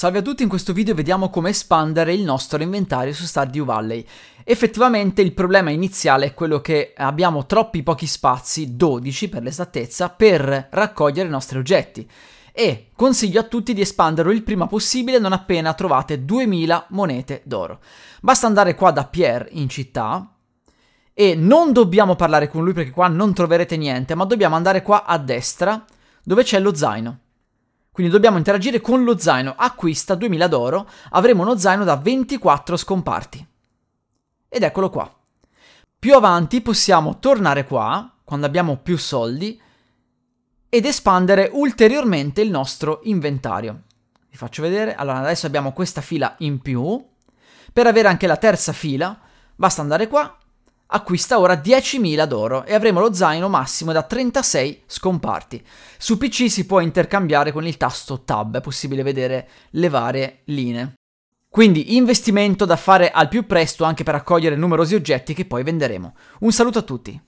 Salve a tutti, in questo video vediamo come espandere il nostro inventario su Stardew Valley. Effettivamente il problema iniziale è quello che abbiamo troppi pochi spazi, 12 per l'esattezza, per raccogliere i nostri oggetti. E consiglio a tutti di espanderlo il prima possibile non appena trovate 2000 monete d'oro. Basta andare qua da Pierre in città, e non dobbiamo parlare con lui perché qua non troverete niente, ma dobbiamo andare qua a destra dove c'è lo zaino. Quindi dobbiamo interagire con lo zaino. Acquista 2000 d'oro, avremo uno zaino da 24 scomparti. Ed eccolo qua. Più avanti possiamo tornare qua, quando abbiamo più soldi, ed espandere ulteriormente il nostro inventario. Vi faccio vedere. Allora, adesso abbiamo questa fila in più. Per avere anche la terza fila, basta andare qua acquista ora 10.000 d'oro e avremo lo zaino massimo da 36 scomparti. Su PC si può intercambiare con il tasto Tab, è possibile vedere le varie linee. Quindi investimento da fare al più presto anche per accogliere numerosi oggetti che poi venderemo. Un saluto a tutti!